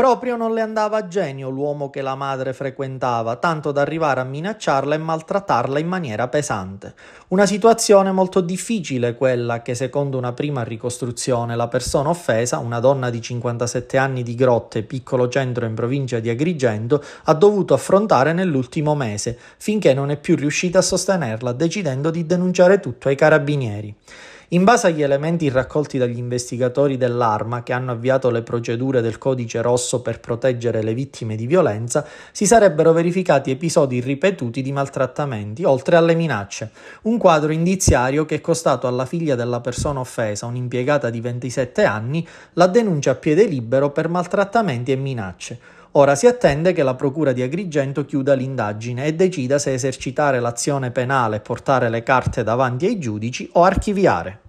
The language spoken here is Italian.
Proprio non le andava a genio l'uomo che la madre frequentava, tanto da arrivare a minacciarla e maltrattarla in maniera pesante. Una situazione molto difficile quella che secondo una prima ricostruzione la persona offesa, una donna di 57 anni di Grotte, piccolo centro in provincia di Agrigento, ha dovuto affrontare nell'ultimo mese, finché non è più riuscita a sostenerla, decidendo di denunciare tutto ai carabinieri. In base agli elementi raccolti dagli investigatori dell'Arma che hanno avviato le procedure del codice rosso per proteggere le vittime di violenza, si sarebbero verificati episodi ripetuti di maltrattamenti, oltre alle minacce. Un quadro indiziario che è costato alla figlia della persona offesa, un'impiegata di 27 anni, la denuncia a piede libero per maltrattamenti e minacce. Ora si attende che la Procura di Agrigento chiuda l'indagine e decida se esercitare l'azione penale e portare le carte davanti ai giudici o archiviare.